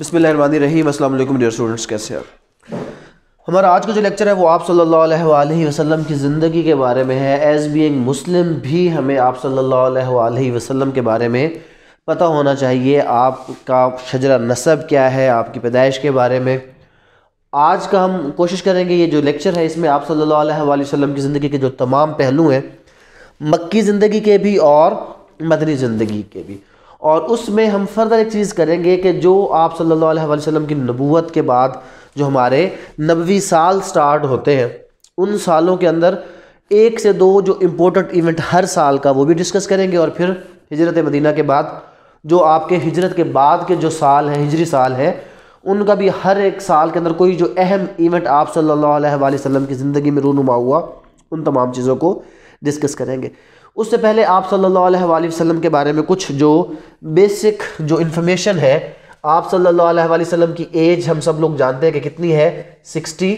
बिसमीम अल्लाम dear students कैसे आप हमारा आज का जो लेक्चर है वो आप सल्लल्लाहु अलैहि वसल्लम की ज़िंदगी के बारे में है एज़ बी एंग मुस्लिम भी हमें आप सल्लल्लाहु अलैहि वसल्लम के बारे में पता होना चाहिए आपका शजरा नसब क्या है आपकी पैदाइश के बारे में आज का हम कोशिश करेंगे ये जो लेक्चर है इसमें आप सल्लल्लाहु अलैहि वसल्लम की ज़िंदगी के जो तमाम पहलू हैं मक्की ज़िंदगी के भी और मदनी ज़िंदगी के भी और उसमें हम फर्दर एक चीज़ करेंगे कि जो आप सल्लल्लाहु अलैहि वसल्लम की नबूवत के बाद जो हमारे नबवी साल स्टार्ट होते हैं उन सालों के अंदर एक से दो जो इम्पोर्टेंट इवेंट हर साल का वो भी डिस्कस करेंगे और फिर हिजरत मदीना के बाद जो आपके हिजरत के बाद के जो साल हैं हिजरी साल है उनका भी हर एक साल के अंदर कोई जो अहम इवेंट आप सल्लल्लाहु अलैहि वसल्लम की ज़िंदगी में रूनुमा हुआ उन तमाम चीज़ों को डिस्कस करेंगे उससे पहले आप सल्लल्लाहु अलैहि वसल्लम के बारे में कुछ जो बेसिक जो इन्फॉर्मेशन है आप सल्लल्लाहु अलैहि वसल्लम की एज हम सब लोग जानते हैं कि कितनी है सिक्सटी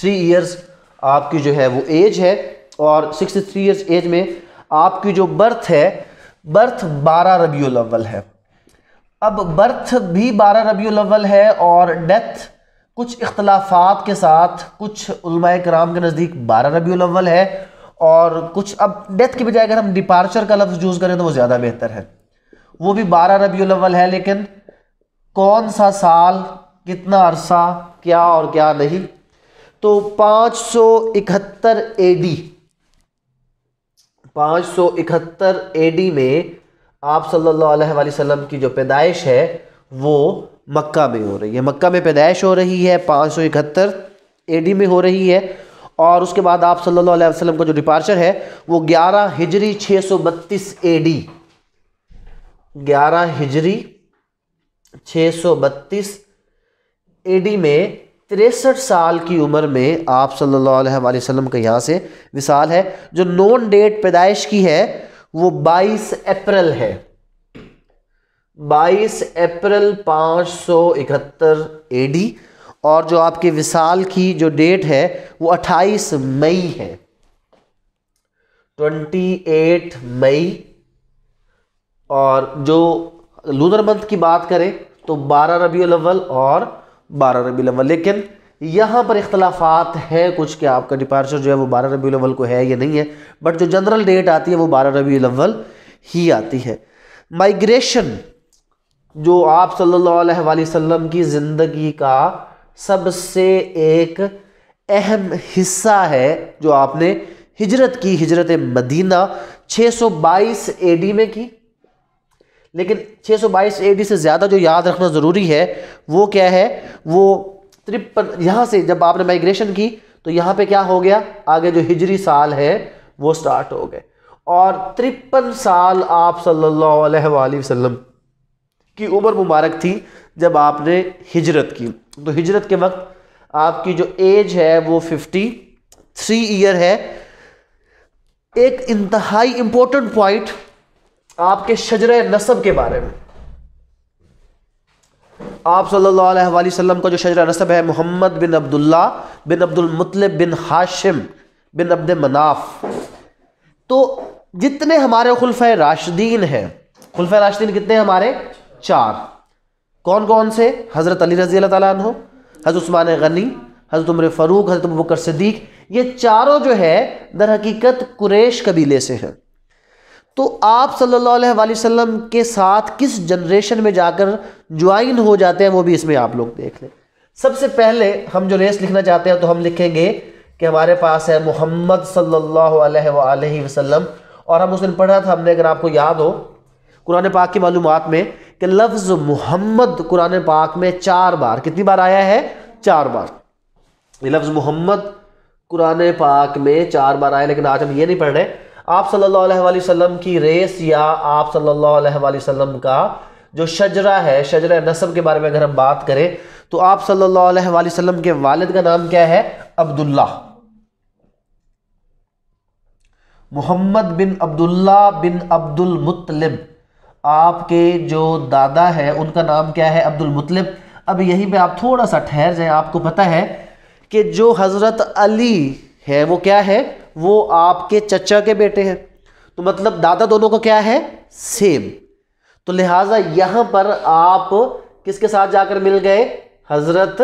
थ्री ईयर्स आपकी जो है वो एज है और सिक्सटी थ्री ईयर्स एज में आपकी जो बर्थ है बर्थ बारह रबी अव्वल है अब बर्थ भी बारह रबी अव्वल है और डेथ कुछ इख्तलाफात के साथ कुछ कराम के नज़दीक बारह रबी अव्वल है और कुछ अब डेथ की बजाय अगर हम डिपार्चर का लफ्ज़ यूज़ करें तो वो ज़्यादा बेहतर है वो भी बारह रबी अव्वल है लेकिन कौन सा साल कितना अरसा क्या और क्या नहीं तो पाँच सौ इकहत्तर ए डी पाँच सौ इकहत्तर ए डी में आप सल्लल्लाहु अलैहि वसल्लम की जो पैदाइश है वो मक्का में हो रही है मक्का में पैदाइश हो रही है पाँच सौ इकहत्तर ए डी में हो रही है और उसके बाद आप सल्लल्लाहु अलैहि वसल्लम का जो डिपार्चर है वो 11 हिजरी 632 ए डी हिजरी 632 एडी में तिरसठ साल की उम्र में आप सल्लल्लाहु अलैहि वसल्लम का यहाँ से विशाल है जो नॉन डेट पैदाइश की है वो 22 अप्रैल है 22 अप्रैल 571 एडी और जो आपके विशाल की जो डेट है वो 28 मई है 28 मई और जो लूनर मंथ की बात करें तो 12 रबी अलवल और 12 रबी अलवल लेकिन यहाँ पर इख्तलाफात हैं कुछ कि आपका डिपार्चर जो है वो 12 रबी अलवल को है या नहीं है बट जो जनरल डेट आती है वो 12 रबी अलवल ही आती है माइग्रेशन जो आप सल्लल्लाहु अलैहि वसल्लम की ज़िंदगी का सबसे एक अहम हिस्सा है जो आपने हिजरत की हिजरत मदीना 622 एडी में की लेकिन 622 एडी से ज़्यादा जो याद रखना ज़रूरी है वो क्या है वो तिरपन यहाँ से जब आपने माइग्रेशन की तो यहाँ पे क्या हो गया आगे जो हिजरी साल है वो स्टार्ट हो गए और तिरपन साल आप सल्लल्लाहु अलैहि वसल्लम की उम्र मुबारक थी जब आपने हिजरत की तो हिजरत के वक्त आपकी जो एज है वो फिफ्टी थ्री ईयर है एक इंतहाई इंपॉर्टेंट पॉइंट आपके शजर नसब के बारे में आप सल्लल्लाहु अलैहि वसल्लम का जो शजर नसब है मोहम्मद बिन अब्दुल्ला बिन अब्दुल मुतलब बिन हाशिम बिन अब्द मनाफ तो जितने हमारे खुलफ़ राशिदीन हैं खुलफ़ राशिदीन कितने हमारे चार कौन कौन से हज़रत अली रजी अल्लाह तु हज़रत उस्मान गनी हज़रत उम्र फ़ारूक हज़रत बकर सिद्दीक ये चारों जो है दर हकीकत कुरेश कबीले से हैं तो आप सल्लल्लाहु अलैहि वसल्लम के साथ किस जनरेशन में जाकर ज्वाइन हो जाते हैं वो भी इसमें आप लोग देख लें सबसे पहले हम जो रेस लिखना चाहते हैं तो हम लिखेंगे कि हमारे पास है मोहम्मद सल्लल्लाहु अलैहि वसल्लम और हम उस दिन पढ़ा था हमने अगर आपको याद हो कुरान पाक की मालूम में कि लफ्ज़ मोहम्मद कुरान पाक में चार बार कितनी बार आया है चार बार ये लफ्ज़ मोहम्मद कुरान पाक में चार बार आया लेकिन आज हम ये नहीं पढ़ रहे आप सल्लल्लाहु अलैहि वसल्लम की रेस या आप सल्लल्लाहु अलैहि वसल्लम का जो शजरा है शजरा नसब के बारे में अगर हम बात करें तो आप सल्लल्लाहु अलैहि वसल्लम के वालिद का नाम क्या है अब्दुल्ला मोहम्मद बिन अब्दुल्ला बिन अब्दुल मुतलिब आपके जो दादा है उनका नाम क्या है अब्दुल मुतलब अब यहीं पे आप थोड़ा सा ठहर जाएं आपको पता है कि जो हज़रत अली है वो क्या है वो आपके चचा के बेटे हैं तो मतलब दादा दोनों को क्या है सेम तो लिहाजा यहाँ पर आप किसके साथ जाकर मिल गए हज़रत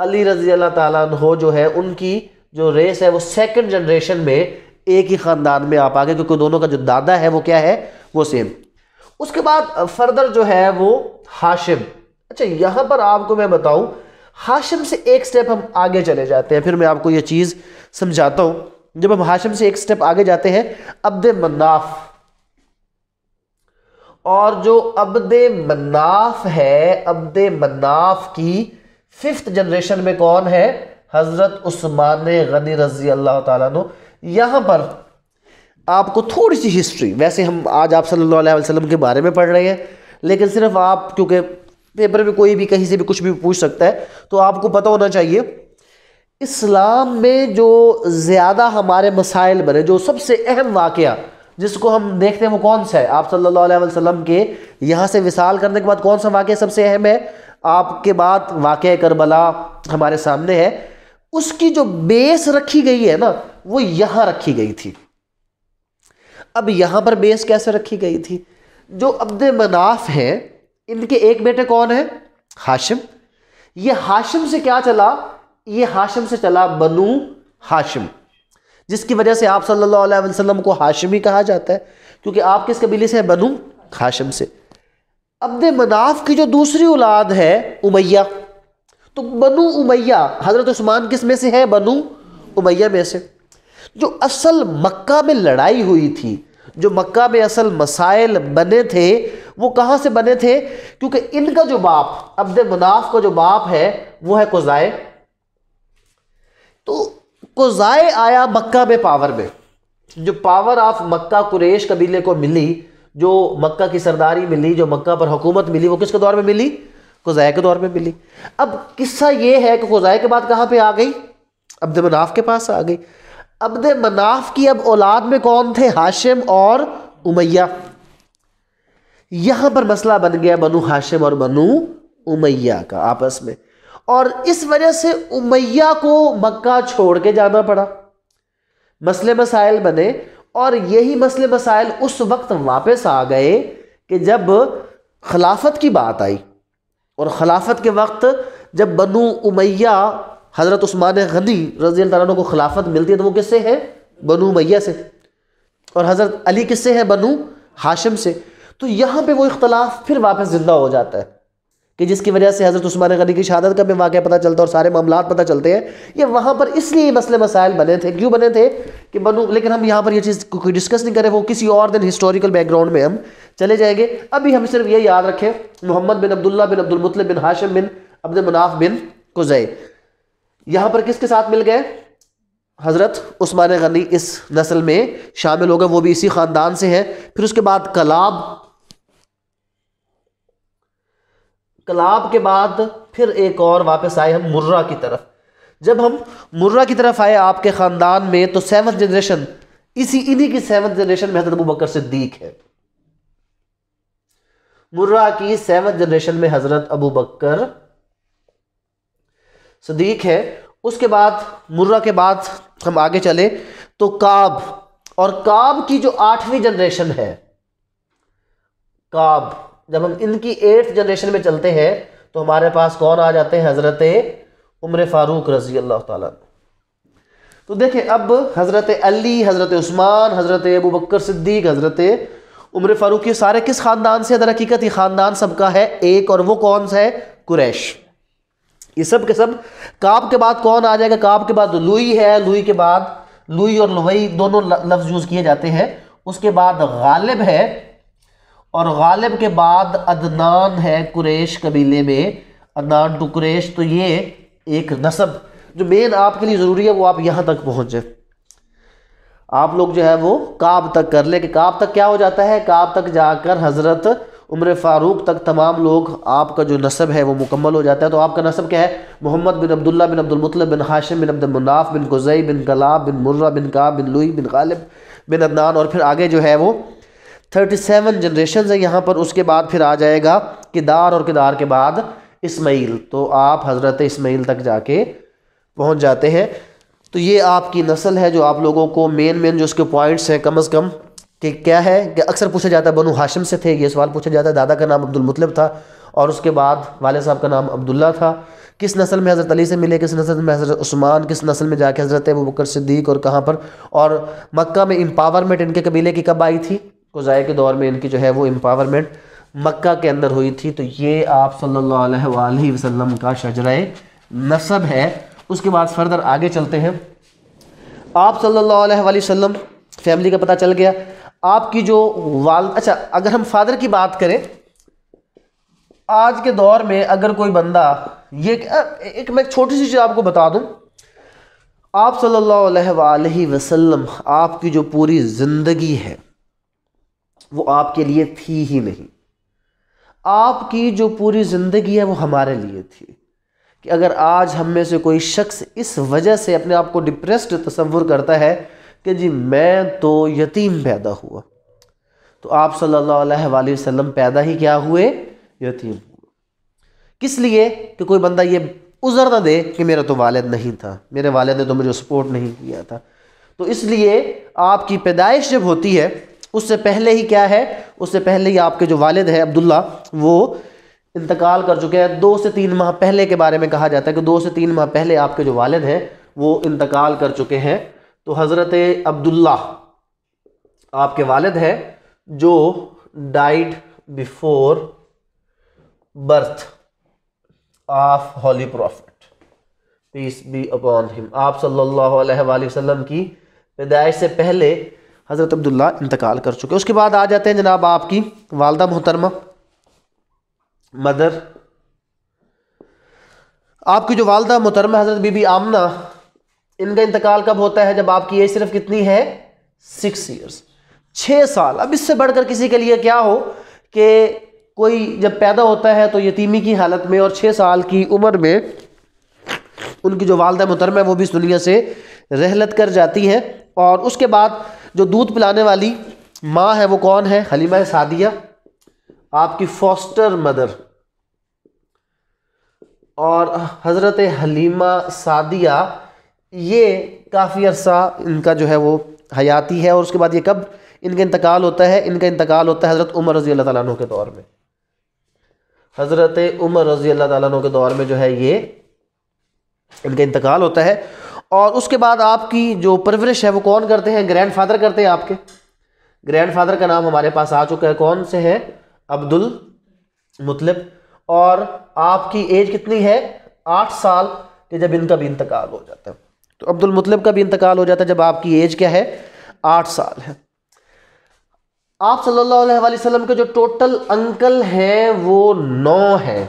अली रजी अल्लाह तहो जो है उनकी जो रेस है वो सेकंड जनरेशन में एक ही ख़ानदान में आप आ गए क्योंकि दोनों का जो दादा है वो क्या है वो सेम उसके बाद फर्दर जो है वो हाशिम अच्छा यहां पर आपको मैं बताऊं हाशिम से एक स्टेप हम आगे चले जाते हैं फिर मैं आपको ये चीज़ समझाता हूं जब हम हाशिम से एक स्टेप आगे जाते हैं अब्द मन्नाफ और जो अब्द मन्नाफ है अब्द मन्नाफ की फिफ्थ जनरेशन में कौन है हज़रत उस्मान गनी रजी अल्लाह तु पर आपको थोड़ी सी हिस्ट्री वैसे हम आज आप सल्लल्लाहु अलैहि वसल्लम के बारे में पढ़ रहे हैं लेकिन सिर्फ आप क्योंकि पेपर में कोई भी कहीं से भी कुछ भी पूछ सकता है तो आपको पता होना चाहिए इस्लाम में जो ज़्यादा हमारे मसाइल बने जो सबसे अहम वाक़ जिसको हम देखते हैं वो कौन सा है आप सल्लल्लाहु अलैहि वसल्लम के यहाँ से विशाल करने के बाद कौन सा वाक़ सबसे अहम है आपके बाद वाक़ करबला हमारे सामने है उसकी जो बेस रखी गई है ना वो यहाँ रखी गई थी अब यहाँ पर बेस कैसे रखी गई थी जो अब्द मनाफ हैं इनके एक बेटे कौन है हाशिम ये हाशिम से क्या चला ये हाशिम से चला बनू हाशिम जिसकी वजह से आप सल्लल्लाहु अलैहि वसल्लम को ही कहा जाता है क्योंकि आप किस कबीले से हैं बनू हाशिम से अब्द मनाफ की जो दूसरी औलाद है उमैया तो बनु उमैया हज़रत उस्मान किस में से है बनु उमैया में से जो असल मक्का में लड़ाई हुई थी जो मक्का में असल मसाइल बने थे वो कहाँ से बने थे क्योंकि इनका जो बाप अब्द मुनाफ का जो बाप है वो है कोजाए तो कोजाए आया मक्का में पावर में जो पावर ऑफ मक्का कुरेश कबीले को मिली जो मक्का की सरदारी मिली जो मक्का पर हुकूमत मिली वो किसके दौर में मिली कोजाए के दौर में मिली अब किस्सा ये है कि कोजाए के बाद कहाँ पे आ गई अब्द मुनाफ के पास आ गई अब्द मनाफ की अब औलाद में कौन थे हाशिम और उमैया यहां पर मसला बन गया बनु हाशिम और बनु उमैया का आपस में और इस वजह से उमैया को मक्का छोड़ के जाना पड़ा मसले मसाइल बने और यही मसले मसाइल उस वक्त वापस आ गए कि जब खिलाफत की बात आई और खिलाफत के वक्त जब बनु उमैया हज़रत उस्मान गनी रजी तु को खिलाफत मिलती है तो वो किससे है बनु मैया से और हज़रत अली किससे है बनु हाशिम से तो यहाँ पे वो इख्तलाफ फिर वापस ज़िंदा हो जाता है कि जिसकी वजह से हज़रत उस्मान गनी की शहादत का भी वाक़ पता चलता है और सारे मामला पता चलते हैं ये वहाँ पर इसलिए मसले मसाइल बने थे क्यों बने थे कि बनू लेकिन हम यहाँ पर ये चीज़ को डिस्कस नहीं करें वो किसी और दिन हिस्टोरिकल बैकग्राउंड में हम चले जाएंगे अभी हम सिर्फ ये याद रखें मोहम्मद बिन अब्दुल्ला बिन अब्दुलमतल बिन हाशिम बिन अब्द मुनाफ़ बिन कुजै यहां पर किसके साथ मिल गए हज़रत उस्मान गनी इस नस्ल में शामिल हो गए वो भी इसी ख़ानदान से हैं फिर उसके बाद कलाब कलाब के बाद फिर एक और वापस आए हम मुर्रा की तरफ जब हम मुर्रा की तरफ आए आपके ख़ानदान में तो सेवन जनरेशन इसी इन्हीं की सेवन जनरेशन में हज़रत अबू बकर सिद्दीक है मुर्रा की सेवन जनरेशन में हज़रत अबू बकर सदीक है उसके बाद मुर्रा के बाद हम आगे चले तो काब और काब की जो आठवीं जनरेशन है काब जब हम इनकी एट्थ जनरेशन में चलते हैं तो हमारे पास कौन आ जाते हैं हज़रत उम्र फ़ारूक रजी अल्लाह ताला तो देखें अब हज़रत अली हज़रत उस्मान हज़रत अबू बकर सिद्दीक हज़रत उम्र फ़ारूक ये सारे किस ख़ानदान से दर हकीकत ये ख़ानदान सबका है एक और वो कौन सा है कुरैश ये सब के सब काब के बाद कौन आ जाएगा काप के बाद लुई है लुई के बाद लुई और लुवई दोनों लफ्ज़ यूज़ किए जाते हैं उसके बाद गालिब है और गालिब के बाद अदनान है कुरेश कबीले में अदनान टू कुरेश तो ये एक नसब जो मेन आपके लिए ज़रूरी है वो आप यहाँ तक पहुँचे आप लोग जो है वो काब तक कर ले कि काब तक क्या हो जाता है काब तक जाकर हज़रत उम्र फ़ारूक तक तमाम लोग आपका जो नसब है वो मुकम्मल हो जाता है तो आपका नसब क्या है मोहम्मद बिन अब्दुल्ला बिन अब्दुलमतलब बिन हाशिम बिन मुनाफ बिन गुज़ई बिन गलाब बिन मुर्रा बिन का bin Luayy bin Ghalib bin Adnan और फिर आगे जो है वो थर्टी सेवन जनरेशन है यहाँ पर उसके बाद फिर आ जाएगा किदार और किदार के बाद इसमाइल तो आप हज़रत इसमाइल तक जाके पहुँच जाते हैं तो ये आपकी नस्ल है जो आप लोगों को मेन मेन जो उसके पॉइंट्स हैं कम अज़ कम कि क्या है कि अक्सर पूछा जाता है बनु हाशिम से थे ये सवाल पूछा जाता है दादा का नाम अब्दुल मुतलब था और उसके बाद वाले साहब का नाम अब्दुल्ला था किस नस्ल में हज़रत अली से मिले किस नस्ल में हज़रत उस्मान किस नस्ल में जाके हज़रत अबू बकर सिद्दीक और कहाँ पर और मक्का में एम्पावरमेंट इनके कबीले की कब आई थी कोज़ाए के दौर में इनकी जो है वो एम्पावरमेंट मक्का के अंदर हुई थी तो ये आप सल्लल्लाहु अलैहि वसल्लम का शजरा नसब है उसके बाद फर्दर आगे चलते हैं आप सल्लल्लाहु अलैहि वसल्लम फैमिली का पता चल गया आपकी जो वाल अच्छा अगर हम फादर की बात करें आज के दौर में अगर कोई बंदा ये एक मैं एक छोटी सी चीज़ आपको बता दूं आप सल्लल्लाहु अलैहि वसल्लम आपकी जो पूरी ज़िंदगी है वो आपके लिए थी ही नहीं आपकी जो पूरी ज़िंदगी है वो हमारे लिए थी कि अगर आज हम में से कोई शख्स इस वजह से अपने आप को डिप्रेस्ड तस्वुर करता है कि जी मैं तो यतीम पैदा हुआ तो आप सल्लल्लाहु अलैहि वसल्लम पैदा ही क्या हुए यतीम हुए किस लिए कि कोई बंदा ये उज़र ना दे कि मेरा तो वालद नहीं था मेरे वालद ने तो मुझे सपोर्ट नहीं किया था तो इसलिए आपकी पैदाइश जब होती है उससे पहले ही क्या है उससे पहले ही आपके जो वालिद है अब्दुल्ला वो इंतकाल कर चुके हैं दो से तीन माह पहले के बारे में कहा जाता है कि दो से तीन माह पहले आपके जो वालिद हैं वो इंतकाल कर चुके हैं तो हज़रत अब्दुल्ला आपके वालिद हैं जो died before birth of holy prophet peace be upon him आप सल्लल्लाहु अलैहि वसल्लम की पैदाइश से पहले हज़रत अब्दुल्ला इंतकाल कर चुके उसके बाद आ जाते हैं जनाब आपकी वालदा मोहतरमा मदर आपकी जो वालदा मोहतरमा हज़रत बीबी आमना इनका इंतकाल कब होता है जब आपकी एज सिर्फ कितनी है सिक्स ईयर्स छः साल अब इससे बढ़कर किसी के लिए क्या हो कि कोई जब पैदा होता है तो यतीमी की हालत में और छः साल की उम्र में उनकी जो वालदा मुहतरम है वो भी इस दुनिया से रहलत कर जाती है और उसके बाद जो दूध पिलाने वाली माँ है वो कौन है हलीमा सादिया आपकी फॉस्टर मदर और हज़रत हलीमा सादिया ये काफ़ी अरसा इनका जो है वो हयाती है और उसके बाद ये कब इनका इंतकाल होता है इनका इंतकाल होता है हज़रत उमर रज़ी अल्लाह ताली के दौर में हज़रत उमर रज़ी अल्लाह ताली के दौर में जो है ये इनका इंतकाल होता है और उसके बाद आपकी जो परवरिश है वो कौन करते हैं ग्रैंड फादर करते हैं आपके ग्रैंड फादर का नाम हमारे पास आ चुका है कौन से हैं अब्दुल मुतलब और आपकी एज कितनी है आठ साल कि जब इनका भी इंतकाल हो जाता है तो अब्दुल मुतलब का भी इंतकाल हो जाता है जब आपकी एज क्या है आठ साल है आप सल्लल्लाहु अलैहि वसल्लम के जो टोटल अंकल हैं वो नौ हैं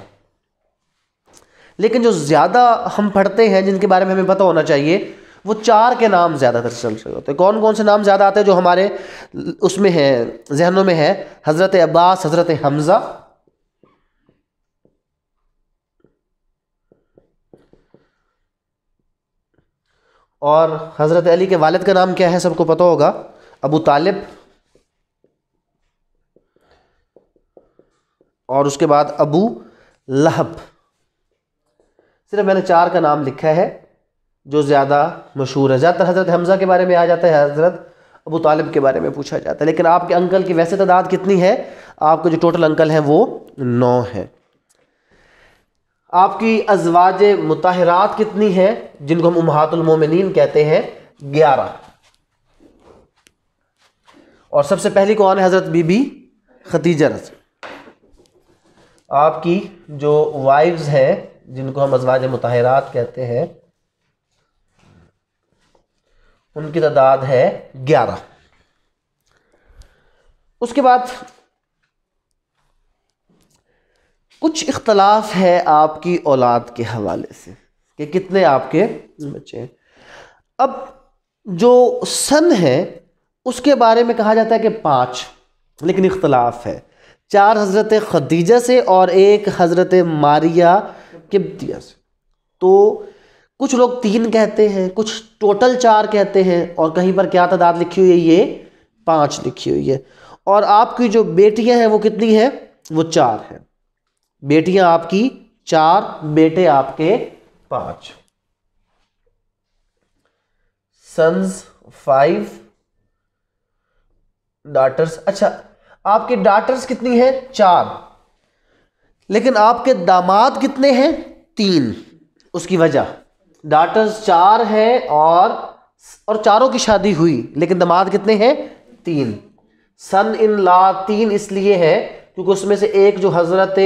लेकिन जो ज़्यादा हम पढ़ते हैं जिनके बारे में हमें पता होना चाहिए वो चार के नाम ज़्यादातर चल रहे होते हैं कौन कौन से नाम ज़्यादा आते हैं जो हमारे उसमें हैं जहनों में है हज़रत अब्बास हज़रत हमज़ा और हज़रत अली के वालिद का नाम क्या है सबको पता होगा अबू तालिब और उसके बाद अबू लहब सिर्फ मैंने चार का नाम लिखा है जो ज़्यादा मशहूर है ज़्यादातर हज़रत हमज़ा के बारे में आ जाता है हज़रत अबू तालिब के बारे में पूछा जाता है लेकिन आपके अंकल की वैसे तादाद कितनी है आपके जो टोटल अंकल हैं वो नौ हैं आपकी अजवाज मुताहरात कितनी हैं जिनको हम उमहातुलमोमिन कहते हैं ग्यारह और सबसे पहली कौन है हज़रत बीबी खतीजा आपकी जो वाइफ्स हैं जिनको हम अजवाज मुताहरात कहते हैं उनकी तादाद है ग्यारह उसके बाद कुछ इख्तलाफ है आपकी औलाद के हवाले से कि कितने आपके बच्चे हैं अब जो सन है उसके बारे में कहा जाता है कि पाँच लेकिन इख्तलाफ है चार हज़रत खदीजा से और एक हज़रत मारिया किब्तिया से तो कुछ लोग तीन कहते हैं कुछ टोटल चार कहते हैं और कहीं पर क्या तादाद लिखी हुई है ये पाँच लिखी हुई है और आपकी जो बेटियां हैं वो कितनी हैं वो चार हैं बेटियां आपकी चार बेटे आपके पांच सन्स फाइव डाटर्स अच्छा आपके डाटर्स कितनी हैं चार लेकिन आपके दामाद कितने हैं तीन उसकी वजह डाटर्स चार हैं और और चारों की शादी हुई लेकिन दामाद कितने हैं तीन सन इन ला तीन इसलिए है क्योंकि उसमें से एक जो हज़रत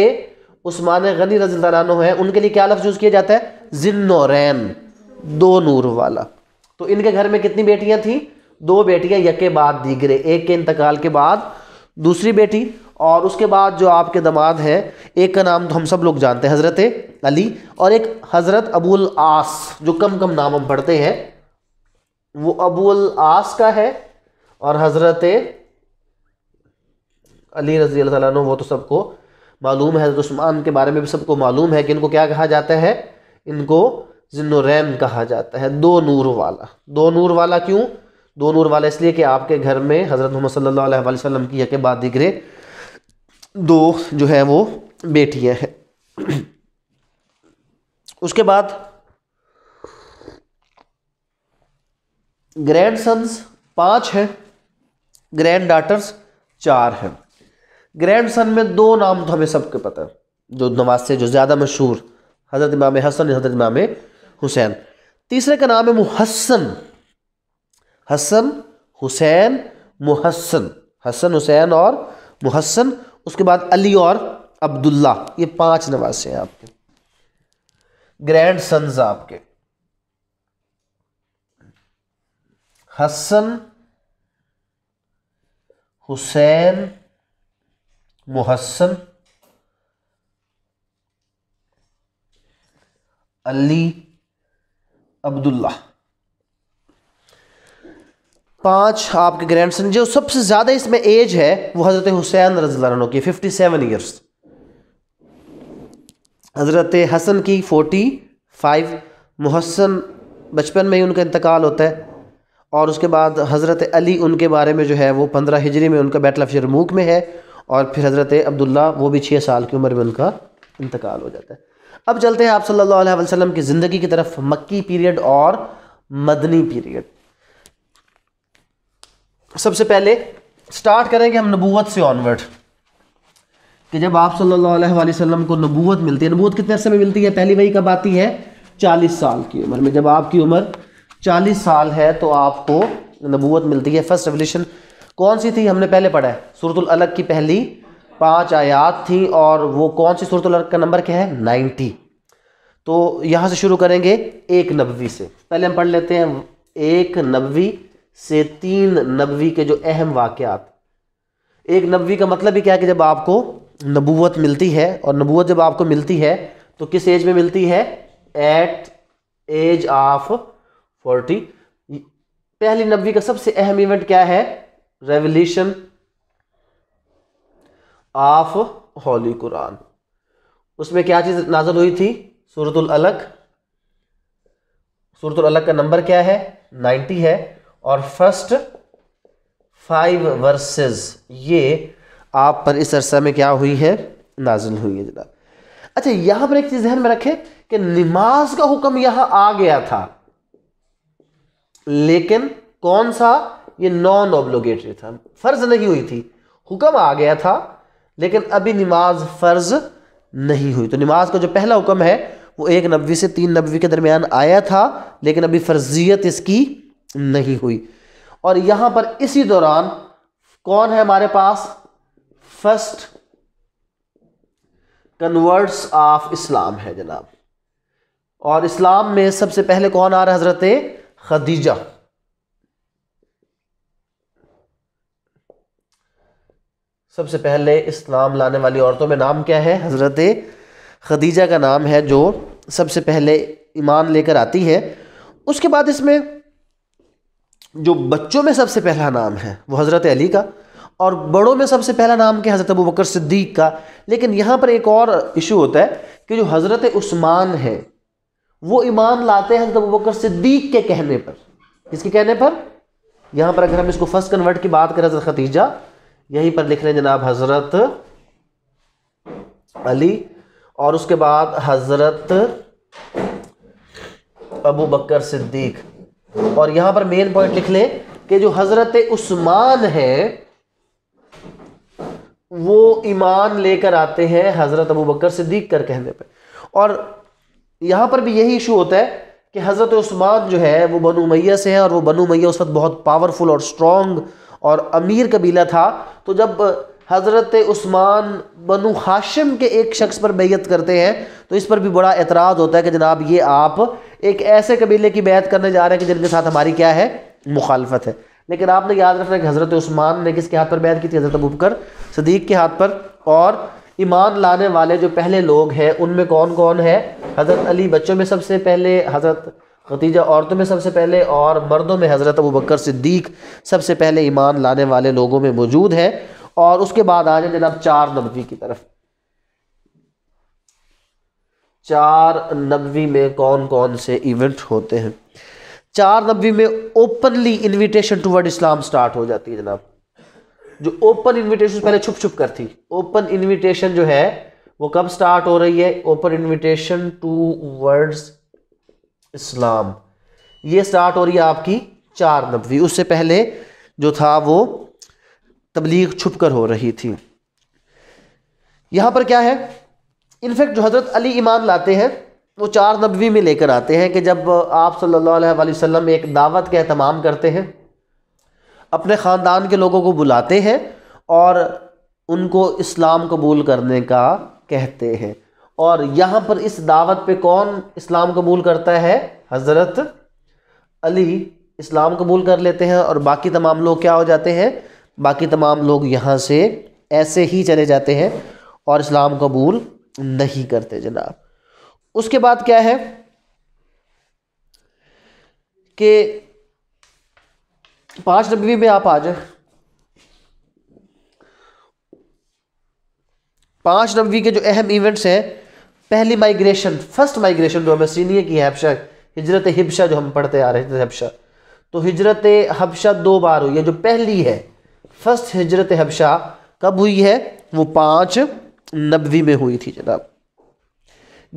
उस्मान गनी रजी है उनके लिए क्या लफ्ज़ यूज़ किया जाता है जिन्नौरैन दो नूर वाला तो इनके घर में कितनी बेटियां थीं दो बेटियां यके बाद दीगरे एक के इंतकाल के बाद दूसरी बेटी और उसके बाद जो आपके दामाद हैं एक का नाम तो हम सब लोग जानते हैं हज़रत अली और एक हज़रत अबुल आस जो कम कम नाम हम पढ़ते हैं वो अबुल आस का है और हज़रत अली रजी वो तो सबको मालूम है उस्मान के बारे में भी सबको मालूम है कि इनको क्या कहा जाता है इनको जिन्नैन कहा जाता है दो नूर वाला दो नूर वाला क्यों दो नूर वाला इसलिए कि आपके घर में हज़रत मोहम्मद सल्लल्लाहु अलैहि वसल्लम की के बाद दिगरे दो जो है वो बेटियां हैं उसके बाद ग्रैंड सन्स पाँच हैं ग्रैंड डाटर्स चार हैं ग्रैंड सन में दो नाम तो हमें सबके पता है जो नवाज से जो ज़्यादा मशहूर हज़रत इमाम हसन हज़रत इमाम हुसैन तीसरे का नाम है मुहसन हसन हुसैन मुहसन हसन हुसैन और मुहसन उसके बाद अली और अब्दुल्ला ये पांच नवासे हैं आपके ग्रैंड सन्स आपके हसन हुसैन मुहसन अली अब्दुल्ला पांच आपके ग्रैंड सन जो सबसे ज़्यादा इसमें एज है वो हज़रत हुसैन रजलानो की फिफ्टी सेवन ईयर्स हज़रत हसन की फोर्टी फाइव मुहसन बचपन में ही उनका इंतकाल होता है और उसके बाद हज़रत अली उनके बारे में जो है वो पंद्रह हिजरी में उनका बैटल ऑफ यरमूक में है और फिर हज़रत अब्दुल्ला वो भी छः साल की उम्र में उनका इंतकाल हो जाता है अब चलते हैं आप सल्लल्लाहु अलैहि वसल्लम की ज़िंदगी की तरफ मक्की पीरियड और मदनी पीरियड सबसे पहले स्टार्ट करेंगे हम नबूवत से ऑनवर्ड कि जब आप सल्लल्लाहु अलैहि वसल्लम को नबूवत मिलती है नबूवत कितने अरसे में मिलती है पहली वही कब आती है चालीस साल की उम्र में जब आपकी उम्र चालीस साल है तो आपको नबूवत मिलती है फर्स्ट रेवल्यूशन कौन सी थी हमने पहले पढ़ा है सूरतुल अलग की पहली पांच आयात थी और वो कौन सी सूरतुल अलग का नंबर क्या है नाइन्टी तो यहाँ से शुरू करेंगे एक नबवी से पहले हम पढ़ लेते हैं एक नबवी से तीन नबवी के जो अहम वाक़ात एक नबवी का मतलब ही क्या है कि जब आपको नबूवत मिलती है और नबूवत जब आपको मिलती है तो किस एज में मिलती है एट एज ऑफ फोर्टी पहली नबी का सबसे अहम इवेंट क्या है रेवल्यूशन ऑफ होली कुरान उसमें क्या चीज़ नाजल हुई थी सूरतुल अलग सूरतुल अलग का नंबर क्या है नाइन्टी है और फर्स्ट फाइव वर्सेस ये आप पर इस अरसा में क्या हुई है नाजल हुई है जनाब अच्छा यहां पर एक चीज़ ध्यान में रखें कि नमाज का हुक्म यहां आ गया था लेकिन कौन सा ये नॉन ऑब्लोगेटरी था फ़र्ज़ नहीं हुई थी हुक्म आ गया था लेकिन अभी नमाज फ़र्ज़ नहीं हुई तो नमाज का जो पहला हुक्म है वो एक नब्बे से तीन नबे के दरमियान आया था लेकिन अभी फ़र्जियत इसकी नहीं हुई और यहाँ पर इसी दौरान कौन है हमारे पास फर्स्ट कन्वर्ट्स ऑफ इस्लाम है जनाब और इस्लाम में सबसे पहले कौन आ रहा है हज़रत खदीजा सबसे पहले इस्लाम लाने वाली औरतों में नाम क्या है हज़रत खदीजा का नाम है जो सबसे पहले ईमान लेकर आती है उसके बाद इसमें जो बच्चों में सबसे पहला नाम है वो हज़रत अली का और बड़ों में सबसे पहला नाम क्या हज़रत अबू बकर सिद्दीक का लेकिन यहाँ पर एक और इशू होता है कि जो हज़रत उस्मान है वो ईमान लाते हैं हज़रत अबू बकर सिद्दीक के कहने पर किसके कहने पर यहाँ पर अगर हम इसको फर्स्ट कन्वर्ट की बात करें हज़रत खतीजा यहीं पर लिख रहे हैं जनाब हज़रत अली और उसके बाद हज़रत अबू बकर सिद्दीक और यहाँ पर मेन पॉइंट लिख लें कि जो हज़रत उस्मान हैं वो ईमान लेकर आते हैं हज़रत अबू बकर सिद्दीक कर कहने पे और यहाँ पर भी यही इशू होता है कि हज़रत उस्मान जो है वो बनु मैया से है और वो बनु मैया उस वक्त बहुत पावरफुल और स्ट्रॉन्ग और अमीर कबीला था तो जब हज़रत उस्मान बनु हाशिम के एक शख्स पर बैत करते हैं तो इस पर भी बड़ा एतराज़ होता है कि जनाब ये आप एक ऐसे कबीले की बैत करने जा रहे हैं कि जिनके साथ हमारी क्या है मुखालफत है लेकिन आपने याद रखना कि हज़रत उस्मान ने किसके हाथ पर बैत की थी हज़रत अबूबकर सदीक के हाथ पर और ईमान लाने वाले जो पहले लोग हैं उनमें कौन कौन है हज़रत अली बच्चों में सबसे पहले हज़रत खतीजा औरतों में सबसे पहले और मर्दों में हज़रत अबू बकर सिद्दीक सबसे पहले ईमान लाने वाले लोगों में मौजूद है और उसके बाद आ जाए जनाब चार नबी की तरफ चार नबी में कौन कौन से इवेंट होते हैं चार नबी में openly invitation word Islam start हो जाती है जनाब जो ओपन इनविटेशन पहले छुप छुप कर थी ओपन इनविटेशन जो है वो कब स्टार्ट हो रही है open invitation to words Islam ये स्टार्ट हो रही है आपकी चार नबी उससे पहले जो था वो तबलीग छुप कर हो रही थी यहाँ पर क्या है इनफेक्ट जो हज़रत अली ईमान लाते हैं वो चार नबी में लेकर आते हैं कि जब आप सल्लल्लाहु अलैहि वसल्लम एक दावत का अहतमाम करते हैं अपने ख़ानदान के लोगों को बुलाते हैं और उनको इस्लाम कबूल करने का कहते हैं और यहाँ पर इस दावत पे कौन इस्लाम कबूल करता है हज़रत अली इस्लाम कबूल कर लेते हैं और बाकी तमाम लोग क्या हो जाते हैं बाकी तमाम लोग यहाँ से ऐसे ही चले जाते हैं और इस्लाम कबूल नहीं करते जनाब उसके बाद क्या है कि पांच नबी में आप आ जाए पांच नबी के जो अहम इवेंट्स हैं पहली माइग्रेशन फर्स्ट माइग्रेशन जो हमें सीनियर की हैबशा हिजरत हिबशा जो हम पढ़ते आ रहे हैं हबशा तो हिजरत हबशा दो बार हुई है जो पहली है फर्स्ट हिजरत हबशा कब हुई है वो पाँच नबी में हुई थी जनाब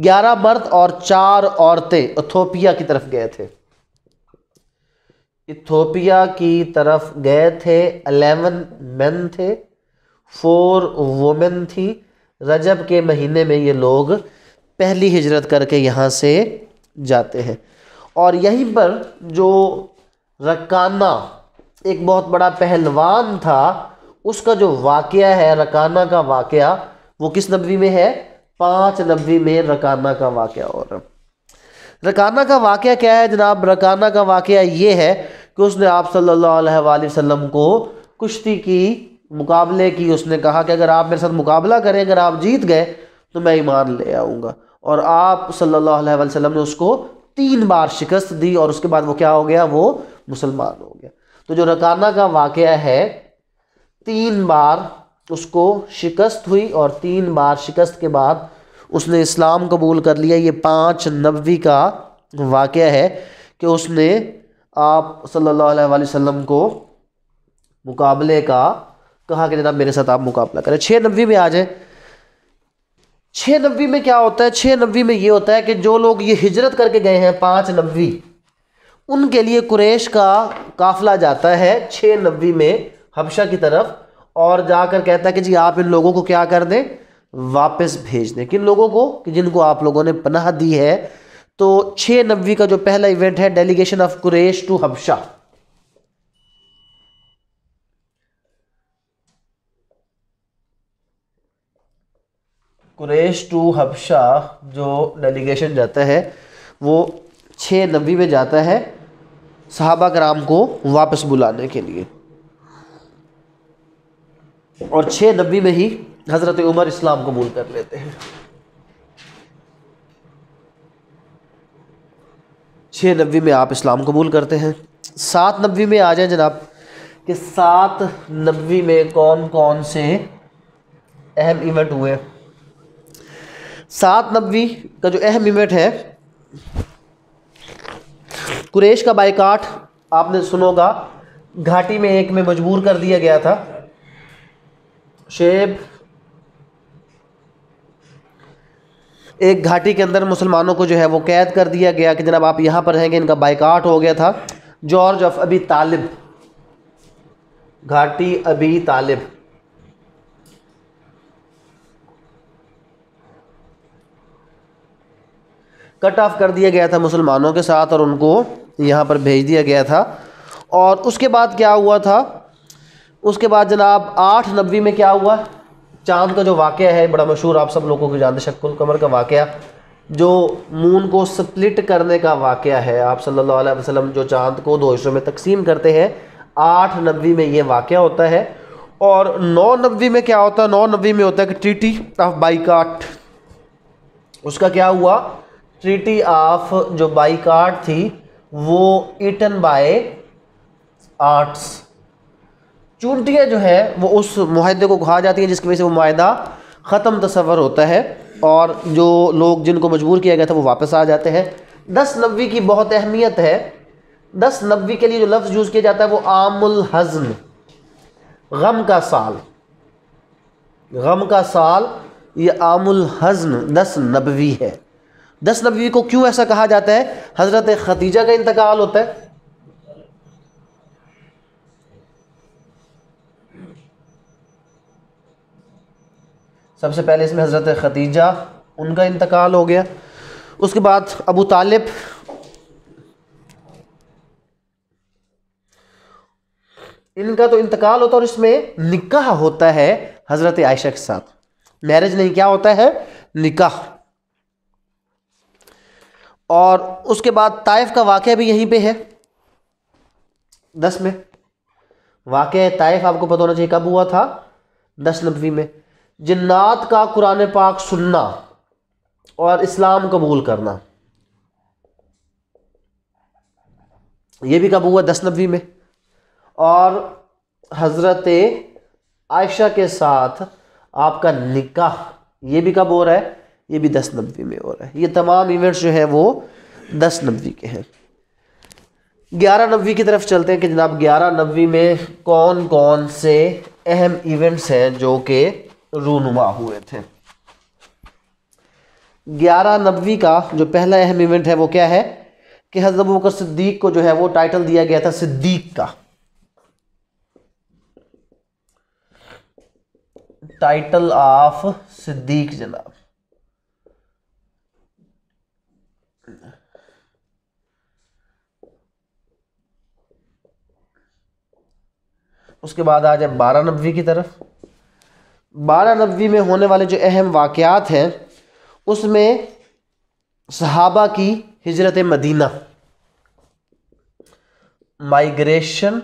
ग्यारह मर्द और चार औरतें इथोपिया की तरफ गए थे इथोपिया की तरफ गए थे अलेवन मैन थे फोर वोमेन थी रजब के महीने में ये लोग पहली हिजरत करके यहाँ से जाते हैं और यहीं पर जो रकाना एक बहुत बड़ा पहलवान था उसका जो वाक़ है रकाना का वाक़ वो किस नबी में है पाँच नबी में रकाना का वाक़ और रकाना का वाक़ क्या है जनाब रकाना का वाक़ ये है कि उसने आप सल्लल्लाहु अलैहि वसल्लम को कुश्ती की मुकाबले की उसने कहा कि अगर आप मेरे साथ मुकाबला करें अगर आप जीत गए तो मैं ईमान ले आऊँगा और आप सल्लल्लाहु अलैहि वसल्लम ने उसको तीन बार शिकस्त दी और उसके बाद वो क्या हो गया वो मुसलमान हो गया तो जो रकाना का वाक़ है तीन बार उसको शिकस्त हुई और तीन बार शिकस्त के बाद उसने इस्लाम कबूल कर लिया ये पाँच नबी का वाक़ है कि उसने आप सल्लल्लाहु अलैहि वसल्लम को मुकाबले का कहा कि जनाब मेरे साथ आप मुकाबला करें छः नबी में आ जाए छः नब्बे में क्या होता है छः नब्बे में ये होता है कि जो लोग ये हिजरत करके गए हैं पाँच नब्बे उनके लिए कुरेश का काफिला जाता है छः नब्बे में हबशा की तरफ और जाकर कहता है कि जी आप इन लोगों को क्या कर दें वापस भेज दें किन लोगों को कि जिनको आप लोगों ने पनाह दी है तो छः नब्बे का जो पहला इवेंट है delegation of Quraish to Habasha Quraish to Habasha जो डेलीगेशन जाता है वो छः नबी में जाता है सहाबा कराम को वापस बुलाने के लिए और छः नबी में ही हज़रत उमर इस्लाम कबूल कर लेते हैं छः नबी में आप इस्लाम कबूल करते हैं सात नबी में आ जाए जनाब कि सात नबी में कौन कौन से अहम इवेंट हुए सात नबी का जो अहम इवेंट है कुरेश का बाइकाट आपने सुनोगा घाटी में एक में मजबूर कर दिया गया था शेब एक घाटी के अंदर मुसलमानों को जो है वो कैद कर दिया गया कि जनाब आप यहाँ पर रहेंगे इनका बाइकाट हो गया था जॉर्ज ऑफ अभी तालिब घाटी अभी तालिब कट ऑफ कर दिया गया था मुसलमानों के साथ और उनको यहाँ पर भेज दिया गया था और उसके बाद क्या हुआ था उसके बाद जनाब आठ नब्बे में क्या हुआ चांद का जो वाक़ है बड़ा मशहूर आप सब लोगों को जानते शक्ल कमर का वाक़ जो मून को स्प्लिट करने का वाक़ है आप सल्लल्लाहु अलैहि वसल्लम जो चांद को दो हिस्सों में तकसीम करते हैं आठ नब्बे में ये वाक़ होता है और नौ नब्बे में क्या होता है नौ नब्बे में होता है कि ट्रीटी ऑफ बाइकाट उसका क्या हुआ ट्रीटी ऑफ जो बाइकाट थी वो ईटन बाय आर्ट्स चुनटियाँ जो है वो उस माहे को खा जाती हैं जिसकी वजह से वो माहा ख़त्म तस्वर होता है और जो लोग जिनको मजबूर किया गया था वो वापस आ जाते हैं दस नबी की बहुत अहमियत है दस नबी के लिए जो लफ्ज़ यूज़ किया जाता है वो आमुल हजम गम का साल गम का साल ये आमुल हजम दस नबी है दस नबी को क्यों ऐसा कहा जाता है हज़रत खतीजा का इंतकाल होता है सबसे पहले इसमें हज़रत खतीजा उनका इंतकाल हो गया उसके बाद अबू तालिब इनका तो इंतकाल होता है और इसमें निकाह होता है हज़रत आयशा के साथ मैरिज नहीं क्या होता है निकाह और उसके बाद ताइफ का वाक़ भी यहीं पे है दस में वाक़ ताइफ आपको पता होना चाहिए कब हुआ था दस नबी में जन्नात का कुरान पाक सुनना और इस्लाम कबूल करना ये भी कब हुआ दस नबी में और हज़रत आयशा के साथ आपका निकाह ये भी कब हो रहा है ये भी दस नब्बे में हो रहा है ये तमाम इवेंट्स जो है वो दस नब्बे के हैं ग्यारह नब्बे की तरफ चलते हैं कि जनाब ग्यारह नब्बे में कौन कौन से अहम इवेंट्स हैं जो कि रूनुमा हुए थे ग्यारह नब्बे का जो पहला अहम इवेंट है वो क्या है कि हजरत बकर सिद्दीक को जो है वो टाइटल दिया गया था सिद्दीक का टाइटल ऑफ सिद्दीक जनाब उसके बाद आ जाए बारह नब्बे की तरफ बारह नब्बे में होने वाले जो अहम वाक़ात हैं उसमें सहाबा की हिजरत मदीना माइग्रेशन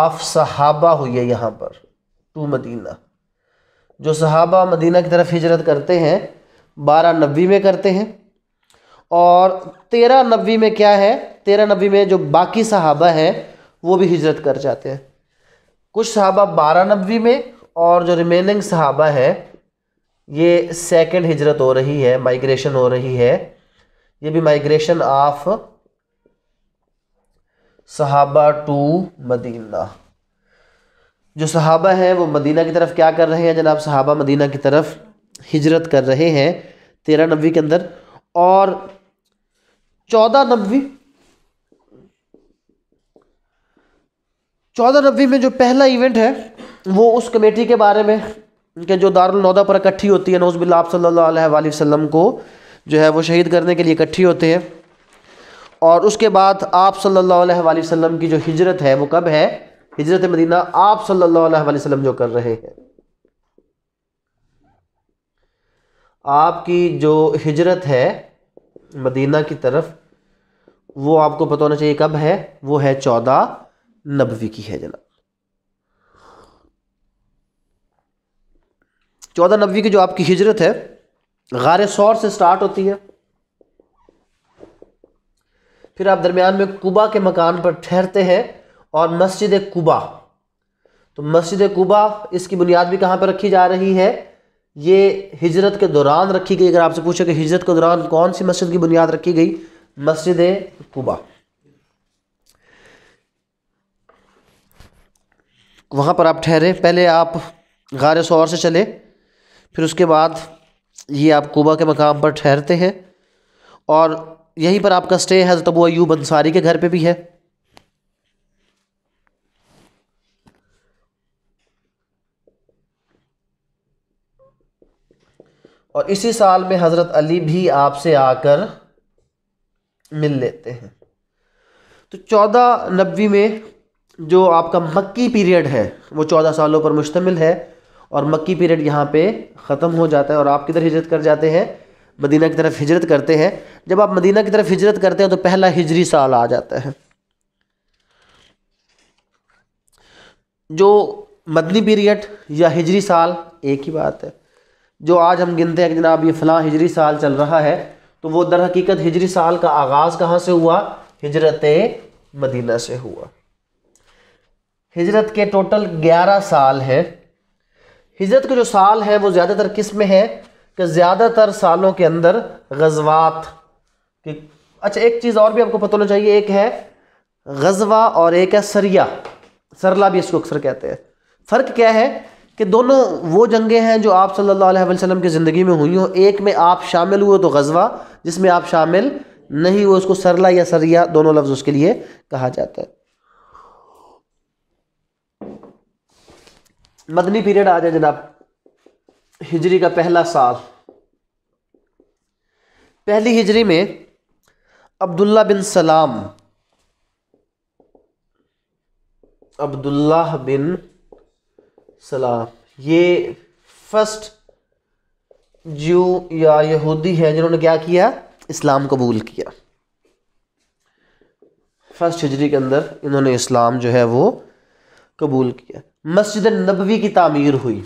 ऑफ सहाबा हुई है यहाँ पर टू मदीना जो सहाबा मदीना की तरफ हिजरत करते हैं बारह नब्बे में करते हैं और तेरह नब्बे में क्या है तेरह नब्बे में जो बाकी सहाबा हैं वो भी हिजरत कर जाते हैं कुछ सहाबा बारह नबी में और जो रिमेनिंग सहाबा है ये सेकंड हिजरत हो रही है माइग्रेशन हो रही है ये भी माइग्रेशन ऑफ सहाबा टू मदीना जो सहाबा हैं वो मदीना की तरफ क्या कर रहे हैं जनाब सहाबा मदीना की तरफ हिजरत कर रहे हैं तेरह नबी के अंदर और चौदह नबी चौदह रबी में जो पहला इवेंट है वो उस कमेटी के बारे में कि जो दारुल नौदा पर इकट्ठी होती है नौजबिल्ला आप सल्लल्लाहु वसम को जो है वो शहीद करने के लिए इकट्ठी होते हैं और उसके बाद आप सल्ह वसम की जो हिजरत है वो कब है हिजरत मदीना आप सल्ह वसम जो कर रहे हैं आपकी जो हिजरत है मदीना की तरफ वो आपको पता होना चाहिए कब है वो है चौदह नबवी की है जनाब चौदह नबी की जो आपकी हिजरत है गार सौर से स्टार्ट होती है फिर आप दरमियान में कुबा के मकान पर ठहरते हैं और मस्जिद कुबा तो मस्जिद कुबा इसकी बुनियाद भी कहाँ पर रखी जा रही है ये हिजरत के दौरान रखी गई अगर आपसे पूछे कि हिजरत के दौरान कौन सी मस्जिद की बुनियाद रखी गई मस्जिद कुबा वहाँ पर आप ठहरे पहले आप गार शोर से चले फिर उसके बाद ये आप कुबा के मकाम पर ठहरते हैं और यहीं पर आपका स्टे हज़रत अबू अयूब अंसारी के घर पे भी है और इसी साल में हज़रत अली भी आपसे आकर मिल लेते हैं तो चौदह नब्बे में जो आपका मक्की पीरियड है वो चौदह सालों पर मुश्तमिल है और मक्की पीरियड यहाँ पे ख़त्म हो जाता है और आप किधर हिजरत कर जाते हैं मदीना की तरफ हिजरत करते हैं जब आप मदीना की तरफ हिजरत करते हैं तो पहला हिजरी साल आ जाता है जो मदनी पीरियड या हिजरी साल एक ही बात है जो आज हम गिनते हैं कि जनाब ये फ़लाँ हिजरी साल चल रहा है तो वो दर हकीकत हिजरी साल का आगाज़ कहाँ से हुआ हिजरत मदीना से हुआ हिजरत के टोटल ग्यारह साल है हिजरत के जो साल है वो ज़्यादातर किस में है कि ज़्यादातर सालों के अंदर गजवात कि अच्छा एक चीज़ और भी आपको पता होना चाहिए एक है गजवा और एक है सरिया सरला भी इसको अक्सर कहते हैं फ़र्क क्या है कि दोनों वो जंगें हैं जो आप सल्लल्लाहु अलैहि वसल्लम की ज़िंदगी में हुई हों एक में आप शामिल हुए तो गजवा जिसमें आप शामिल नहीं हुए उसको सरला या सरिया दोनों लफ्ज़ उसके लिए कहा जाता है मदनी पीरियड आ जाए जनाब हिजरी का पहला साल पहली हिजरी में अब्दुल्ला बिन सलाम अब्दुल्ला बिन सलाम ये फर्स्ट जू या यहूदी है जिन्होंने क्या किया इस्लाम कबूल किया फर्स्ट हिजरी के अंदर इन्होंने इस्लाम जो है वो कबूल किया मस्जिद नबवी की तामीर हुई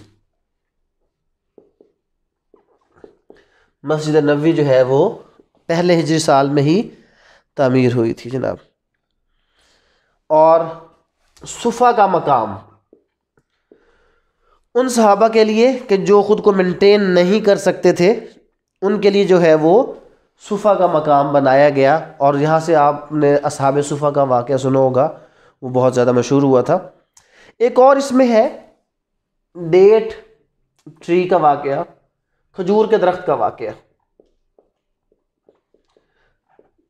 मस्जिद नबवी जो है वो पहले हिजरी साल में ही तामीर हुई थी जनाब और सुफा का मकाम उन सहाबा के लिए कि जो ख़ुद को मेंटेन नहीं कर सकते थे उनके लिए जो है वो सुफा का मकाम बनाया गया और यहाँ से आपने असहाब सुफा का वाक़ सुना होगा वो बहुत ज़्यादा मशहूर हुआ था एक और इसमें है डेट ट्री का वाक्य खजूर के दरख्त का वाक्य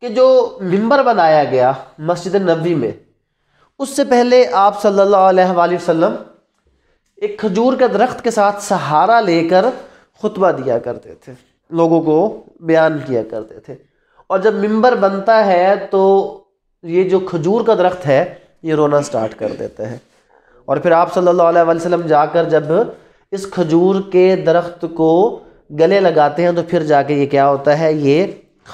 कि जो मिंबर बनाया गया मस्जिद नबी में उससे पहले आप सल्लल्लाहु अलैहि वसल्लम एक खजूर के दरख्त के साथ सहारा लेकर खुतबा दिया करते थे लोगों को बयान किया करते थे और जब मिंबर बनता है तो ये जो खजूर का दरख्त है ये रोना स्टार्ट कर देते हैं और फिर आप सल्लल्लाहु अलैहि वसल्लम जाकर जब इस खजूर के दरख्त को गले लगाते हैं तो फिर जाके ये क्या होता है ये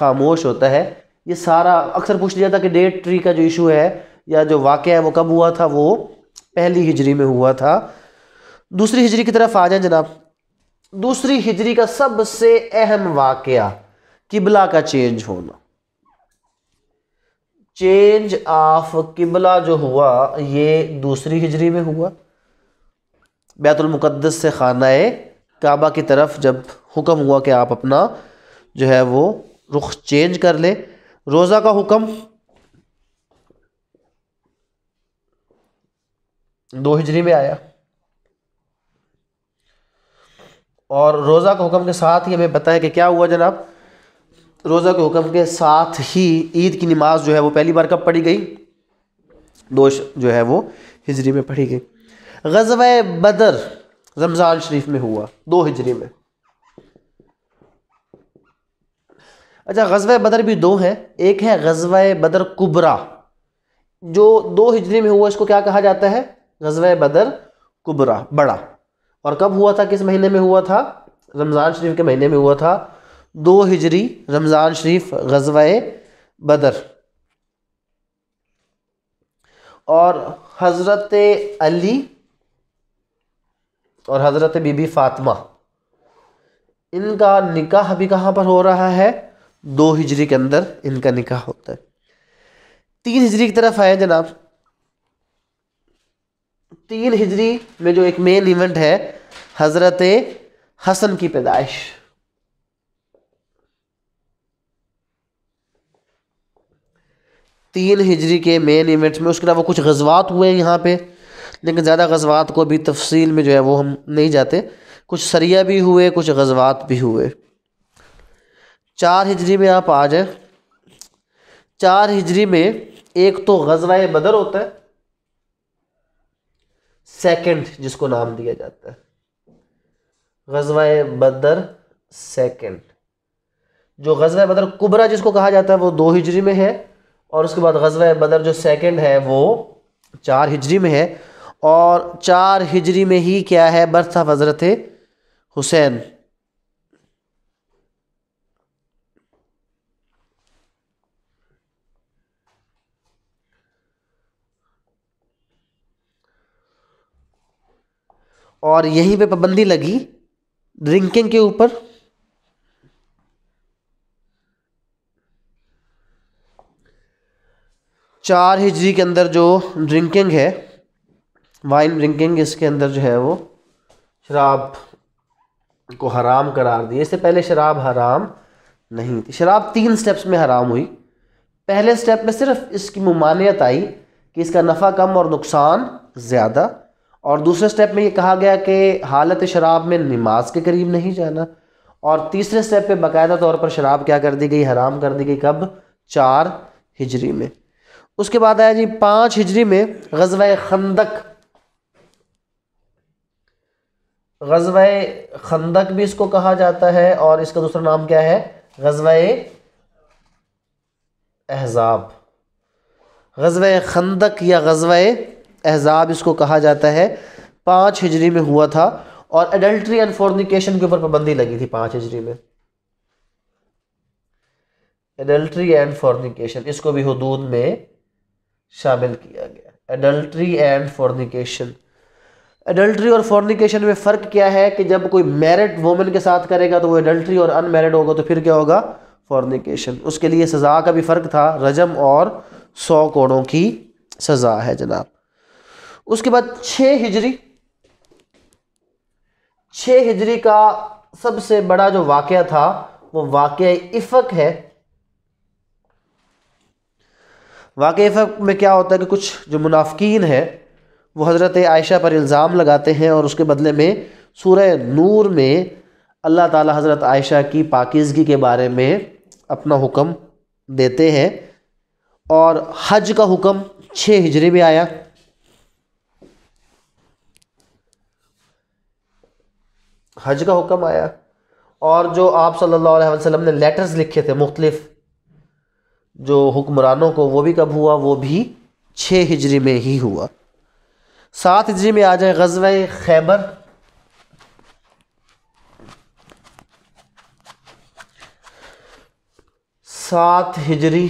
खामोश होता है ये सारा अक्सर पूछ लिया था कि डेट ट्री का जो इशू है या जो वाक़ है वो कब हुआ था वो पहली हिजरी में हुआ था दूसरी हिजरी की तरफ आ जाए जनाब दूसरी हिजरी का सबसे अहम वाक़ किबला का चेंज होना चेंज ऑफ किबला जो हुआ ये दूसरी हिजरी में हुआ बैतुलमक़दस से ख़ाना काबा की तरफ जब हुक्म हुआ कि आप अपना जो है वो रुख चेंज कर लें रोज़ा का हुक्म दो हिजरी में आया और रोज़ा के हुक्म के साथ ही हमें पता है कि क्या हुआ जनाब रोज़ा के हुक्म के साथ ही ईद की नमाज जो है वो पहली बार कब पढ़ी गई दोष जो है वो हिजरी में पढ़ी गई गजब बदर रमज़ान शरीफ में हुआ दो हिजरी में अच्छा गजब बदर भी दो है एक है गजब बदर कुबरा जो दो हिजरी में हुआ इसको क्या कहा जाता है गजब बदर कुबरा बड़ा और कब हुआ था किस महीने में हुआ था रमज़ान शरीफ के महीने में हुआ था दो हिजरी रमज़ान शरीफ गजवा बदर और हज़रत अली और हज़रत बीबी फातमा इनका निकाह भी कहाँ पर हो रहा है दो हिजरी के अंदर इनका निकाह होता है तीन हिजरी की तरफ आए जनाब तीन हिजरी में जो एक मेन इवेंट है हज़रत हसन की पैदाइश तीन हिजरी के मेन इवेंट्स में उसके अलावा कुछ गजवात हुए यहाँ पे लेकिन ज़्यादा गजवात को भी तफसील में जो है वो हम नहीं जाते कुछ सरिया भी हुए कुछ गजवात भी हुए चार हिजरी में आप आ जाए चार हिजरी में एक तो गजवा बदर होता है सेकंड जिसको नाम दिया जाता है गजवा बदर सेकंड जो गजवा बदर कुबरा जिसको कहा जाता है वो दो हिजरी में है और उसके बाद गजवा बदर जो सेकंड है वो चार हिजरी में है और चार हिजरी में ही क्या है बर्थ हज़रत हुसैन और यहीं पे पाबंदी लगी ड्रिंकिंग के ऊपर चार हिजरी के अंदर जो ड्रिंकिंग है वाइन ड्रिंकिंग इसके अंदर जो है वो शराब को हराम करार दिया इससे पहले शराब हराम नहीं थी शराब तीन स्टेप्स में हराम हुई पहले स्टेप में सिर्फ इसकी ममानियत आई कि इसका नफ़ा कम और नुकसान ज़्यादा और दूसरे स्टेप में ये कहा गया कि हालत शराब में नमाज के करीब नहीं जाना और तीसरे स्टेप पे बाकायदा तौर पर शराब क्या कर दी गई हराम कर दी गई कब चार हिजरी में उसके बाद आया जी पांच हिजरी में गजवा खंदक गजब खंदक भी इसको कहा जाता है और इसका दूसरा नाम क्या है गजब एहजाब गजवा खंदक या गजवा एहजाब इसको कहा जाता है पांच हिजरी में हुआ था और एडल्ट्री एंड फोर्निकेशन के ऊपर पाबंदी लगी थी पांच हिजरी में एडल्ट्री एंड फोर्निकेशन इसको भी हदूद में शामिल किया गया एडल्ट्री एंड फॉर्निकेशन एडल्ट्री और फॉर्निकेशन में फ़र्क क्या है कि जब कोई मैरिड वोमेन के साथ करेगा तो वो एडल्ट्री और अनमेरिड होगा तो फिर क्या होगा फॉर्निकेशन उसके लिए सज़ा का भी फ़र्क था रजम और सौ कोड़ों की सज़ा है जनाब उसके बाद छः हिजरी छः हिजरी का सबसे बड़ा जो वाक़ था वो वाक़ इफ़क है वाकई में क्या होता है कि कुछ जो मुनाफिकीन है वो हज़रत आयशा पर इल्ज़ाम लगाते हैं और उसके बदले में सूर नूर में अल्लाह ताला हज़रत आयशा की पाकिजगी के बारे में अपना हुक्म देते हैं और हज का हुक्म छः हिजरी में आया हज का हुक्म आया और जो आप सल्लल्लाहु अलैहि वसल्लम ने लेटर्स लिखे थे मुख्तलिफ़ जो हुक्मरानों को वो भी कब हुआ वो भी छः हिजरी में ही हुआ सात हिजरी में आ जाए गजब खैबर सात हिजरी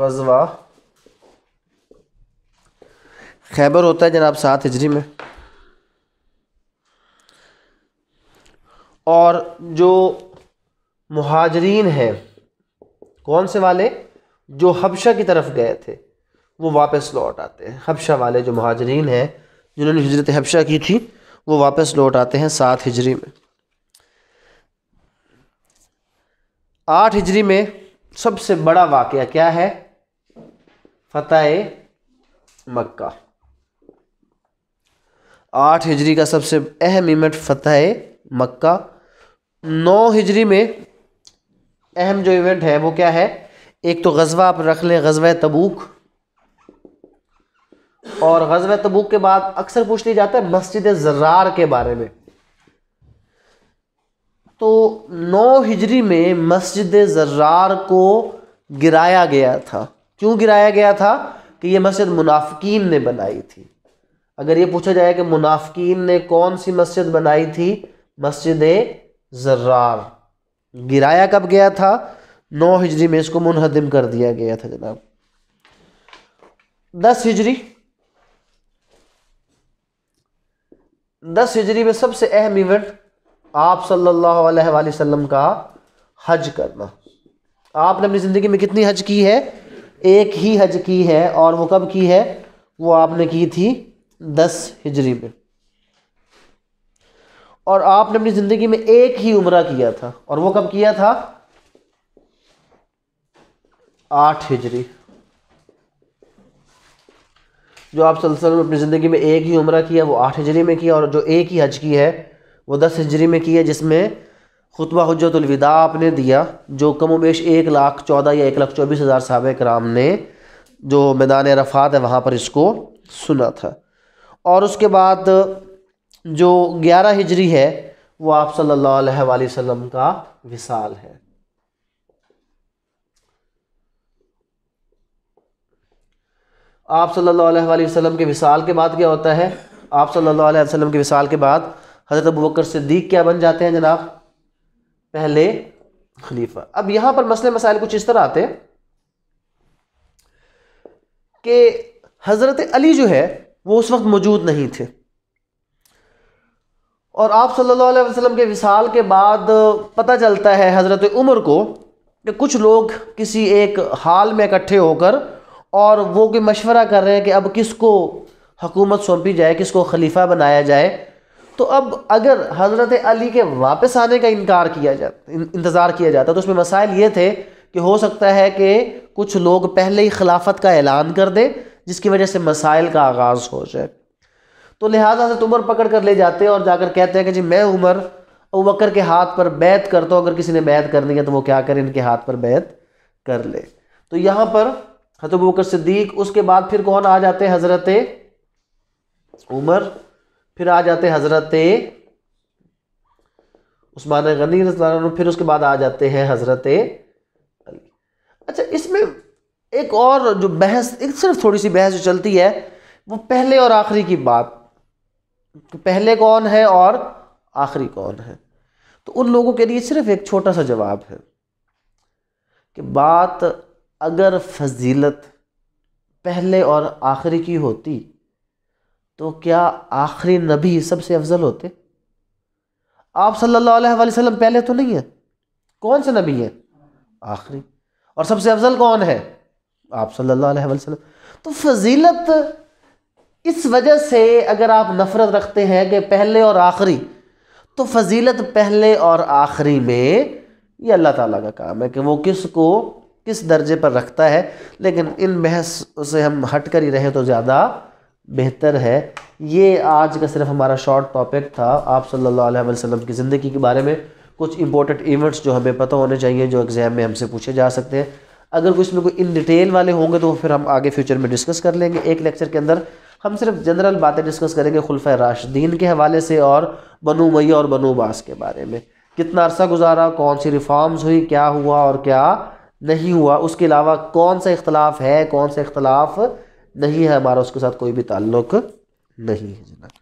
गजवा खैबर होता है जनाब सात हिजरी में और जो महाजरीन हैं कौन से वाले जो हबशा की तरफ गए थे वो वापस लौट आते हैं हबशा वाले जो महाजरीन हैं जिन्होंने हजरत हबशा की थी वो वापस लौट आते हैं सात हिजरी में आठ हिजरी में सबसे बड़ा वाक़ क्या है फ़तेह मक्का आठ हिजरी का सबसे अहम इमेंट फ़तेह मक्का नौ हिजरी में अहम जो इवेंट है वो क्या है एक तो गजवा आप रख लें गजव तबूक और गजब तबूक के बाद अक्सर पूछ लिया जाता है मस्जिद जर्रार के बारे में तो नौ हिजरी में मस्जिद जर्रार को गिराया गया था क्यों गिराया गया था कि ये मस्जिद मुनाफकीन ने बनाई थी अगर ये पूछा जाए कि मुनाफकीन ने कौन सी मस्जिद बनाई थी मस्जिद जर्रार गिराया कब गया था नौ हिजरी में इसको मुनहदिम कर दिया गया था जनाब दस हिजरी दस हिजरी में सबसे अहम इवेंट आप सल्लल्लाहु अलैहि वसल्लम का हज करना आपने अपनी ज़िंदगी में कितनी हज की है एक ही हज की है और वो कब की है वो आपने की थी दस हिजरी में और आपने अपनी ज़िंदगी में एक ही उम्र किया था और वो कब किया था आठ हिजरी जो आप सलसल अपनी ज़िंदगी में एक ही उम्र किया वो आठ हिजरी में किया और जो एक ही हज की है वो दस हिजरी में की है जिसमें खुतबा हजतुलविदा आपने दिया जो कम उमेश एक लाख चौदह या एक लाख चौबीस हज़ार साहब कराम ने जो मैदान रफात है वहाँ पर इसको सुना था और उसके बाद जो ग्यारह हिजरी है वो आप सल्लल्लाहु अलैहि वसल्लम का विसाल है आप सल्लल्लाहु अलैहि वसल्लम के विसाल के बाद क्या होता है आप सल्लल्लाहु अलैहि वसल्लम के विसाल के बाद हज़रत अबू बकर सिद्दीक क्या बन जाते हैं जनाब पहले खलीफा अब यहाँ पर मसले मसाइल कुछ इस तरह आते हैं कि हज़रत अली जो है वो उस वक्त मौजूद नहीं थे और आप सल्लल्लाहु अलैहि वसल्लम के विसाल के बाद पता चलता है हज़रत उमर को कि कुछ लोग किसी एक हाल में इकट्ठे होकर और वो कि मशवरा कर रहे हैं कि अब किसको हकूमत सौंपी जाए किसको खलीफा बनाया जाए तो अब अगर हज़रत अली के वापस आने का इनकार किया जाता इंतज़ार किया जाता तो उसमें मसाइल ये थे कि हो सकता है कि कुछ लोग पहले ही खिलाफत का ऐलान कर दें जिसकी वजह से मसाइल का आगाज़ हो जाए तो लिहाजा से उमर पकड़ कर ले जाते हैं और जाकर कहते हैं कि जी मैं उमर अबकर के हाथ पर बैत करता हूँ अगर किसी ने बैत करनी है तो वो क्या करें इनके हाथ पर बैत कर ले तो यहाँ पर हजरत बकर सिद्दीक उसके बाद फिर कौन आ जाते हैं हज़रत उमर फिर आ जाते हज़रत उस्मान गनी फिर उसके बाद आ जाते हैं हज़रत अली अच्छा इसमें एक और जो बहस एक सिर्फ थोड़ी सी बहस जो चलती है वो पहले और आखिरी की बात पहले कौन है और आखिरी कौन है तो उन लोगों के लिए सिर्फ एक छोटा सा जवाब है कि बात अगर फजीलत पहले और आखिरी की होती तो क्या आखिरी नबी सबसे अफजल होते आप सल्लल्लाहु अलैहि वसल्लम पहले तो नहीं है कौन से नबी हैं आखिरी और सबसे अफजल कौन है आप सल्लल्लाहु अलैहि वसल्लम तो फजीलत इस वजह से अगर आप नफ़रत रखते हैं कि पहले और आखिरी तो फजीलत पहले और आखिरी में ये अल्लाह ताला का काम है कि वो किस को किस दर्जे पर रखता है लेकिन इन बहस से हम हट कर ही रहें तो ज़्यादा बेहतर है ये आज का सिर्फ हमारा शॉर्ट टॉपिक था आप सल्लल्लाहु अलैहि वसल्लम की ज़िंदगी के बारे में कुछ इंपॉर्टेंट इवेंट्स जो हमें पता होने चाहिए जो एग्ज़ाम में हमसे पूछे जा सकते हैं अगर कुछ में कोई इन डिटेल वाले होंगे तो फिर हम आगे फ्यूचर में डिस्कस कर लेंगे एक लेक्चर के अंदर हम सिर्फ जनरल बातें डिस्कस करेंगे खुलफ राशदीन के हवाले से और बनु मैया और बनु बास के बारे में कितना अरसा गुजारा कौन सी रिफॉर्म्स हुई क्या हुआ और क्या नहीं हुआ उसके अलावा कौन सा इख्तलाफ है कौन सा इख्तलाफ नहीं है हमारा उसके साथ कोई भी ताल्लुक नहीं है जना